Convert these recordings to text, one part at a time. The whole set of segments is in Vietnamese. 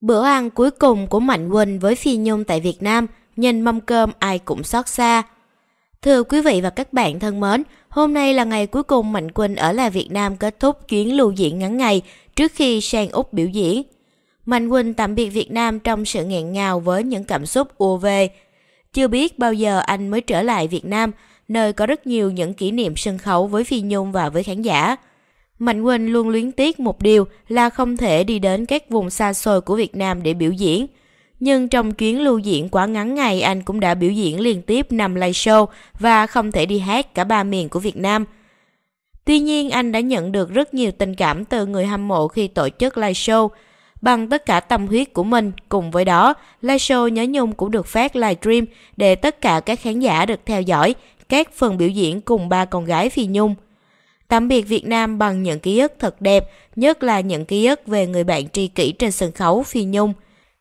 Bữa ăn cuối cùng của Mạnh Quỳnh với Phi Nhung tại Việt Nam, nhìn mâm cơm ai cũng xót xa. Thưa quý vị và các bạn thân mến, hôm nay là ngày cuối cùng Mạnh Quỳnh ở lại Việt Nam kết thúc chuyến lưu diễn ngắn ngày trước khi sang Úc biểu diễn. Mạnh Quỳnh tạm biệt Việt Nam trong sự nghẹn ngào với những cảm xúc ùa về. Chưa biết bao giờ anh mới trở lại Việt Nam, nơi có rất nhiều những kỷ niệm sân khấu với Phi Nhung và với khán giả. Mạnh Quỳnh luôn luyến tiếc một điều là không thể đi đến các vùng xa xôi của Việt Nam để biểu diễn. Nhưng trong chuyến lưu diễn quá ngắn ngày anh cũng đã biểu diễn liên tiếp 5 live show và không thể đi hát cả ba miền của Việt Nam. Tuy nhiên anh đã nhận được rất nhiều tình cảm từ người hâm mộ khi tổ chức live show. Bằng tất cả tâm huyết của mình, cùng với đó, live show Nhớ Nhung cũng được phát live stream để tất cả các khán giả được theo dõi các phần biểu diễn cùng ba con gái Phi Nhung. Tạm biệt Việt Nam bằng những ký ức thật đẹp, nhất là những ký ức về người bạn tri kỷ trên sân khấu Phi Nhung.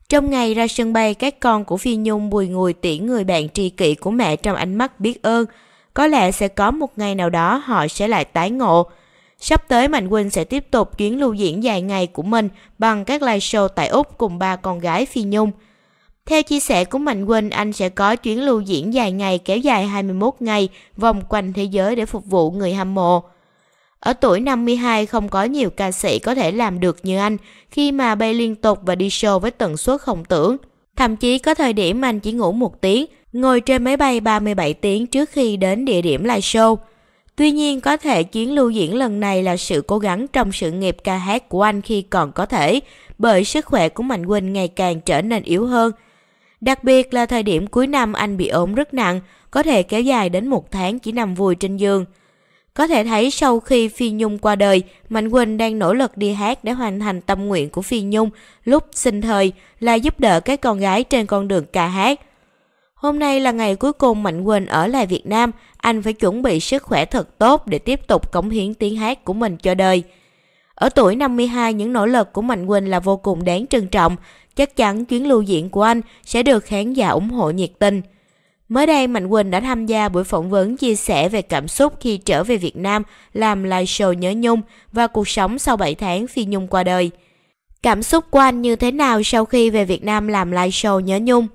Trong ngày ra sân bay, các con của Phi Nhung bùi ngùi tiễn người bạn tri kỷ của mẹ trong ánh mắt biết ơn. Có lẽ sẽ có một ngày nào đó họ sẽ lại tái ngộ. Sắp tới Mạnh Quỳnh sẽ tiếp tục chuyến lưu diễn dài ngày của mình bằng các live show tại Úc cùng ba con gái Phi Nhung. Theo chia sẻ của Mạnh Quỳnh, anh sẽ có chuyến lưu diễn dài ngày kéo dài 21 ngày vòng quanh thế giới để phục vụ người hâm mộ. Ở tuổi 52 không có nhiều ca sĩ có thể làm được như anh khi mà bay liên tục và đi show với tần suất không tưởng. Thậm chí có thời điểm anh chỉ ngủ một tiếng, ngồi trên máy bay 37 tiếng trước khi đến địa điểm live show. Tuy nhiên có thể chuyến lưu diễn lần này là sự cố gắng trong sự nghiệp ca hát của anh khi còn có thể, bởi sức khỏe của Mạnh Quỳnh ngày càng trở nên yếu hơn. Đặc biệt là thời điểm cuối năm anh bị ốm rất nặng, có thể kéo dài đến một tháng chỉ nằm vùi trên giường – có thể thấy sau khi Phi Nhung qua đời, Mạnh Quỳnh đang nỗ lực đi hát để hoàn thành tâm nguyện của Phi Nhung lúc sinh thời là giúp đỡ các con gái trên con đường ca hát. Hôm nay là ngày cuối cùng Mạnh Quỳnh ở lại Việt Nam, anh phải chuẩn bị sức khỏe thật tốt để tiếp tục cống hiến tiếng hát của mình cho đời. Ở tuổi 52, những nỗ lực của Mạnh Quỳnh là vô cùng đáng trân trọng, chắc chắn chuyến lưu diễn của anh sẽ được khán giả ủng hộ nhiệt tình. Mới đây, Mạnh Quỳnh đã tham gia buổi phỏng vấn chia sẻ về cảm xúc khi trở về Việt Nam làm live show nhớ Nhung và cuộc sống sau 7 tháng Phi Nhung qua đời. Cảm xúc của anh như thế nào sau khi về Việt Nam làm live show nhớ Nhung?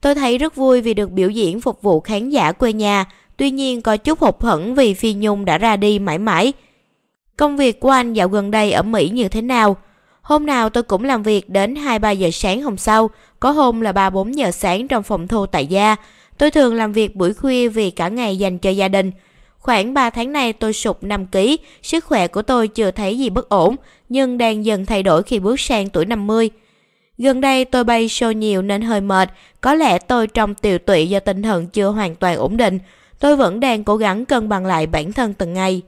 Tôi thấy rất vui vì được biểu diễn phục vụ khán giả quê nhà, tuy nhiên có chút hụt hẫng vì Phi Nhung đã ra đi mãi mãi. Công việc của anh dạo gần đây ở Mỹ như thế nào? Hôm nào tôi cũng làm việc đến 2-3 giờ sáng hôm sau, có hôm là 3-4 giờ sáng trong phòng thu tại gia. Tôi thường làm việc buổi khuya vì cả ngày dành cho gia đình. Khoảng 3 tháng nay tôi sụp 5 kg, sức khỏe của tôi chưa thấy gì bất ổn, nhưng đang dần thay đổi khi bước sang tuổi 50. Gần đây tôi bay show nhiều nên hơi mệt, có lẽ tôi trong tiều tụy do tinh thần chưa hoàn toàn ổn định. Tôi vẫn đang cố gắng cân bằng lại bản thân từng ngày.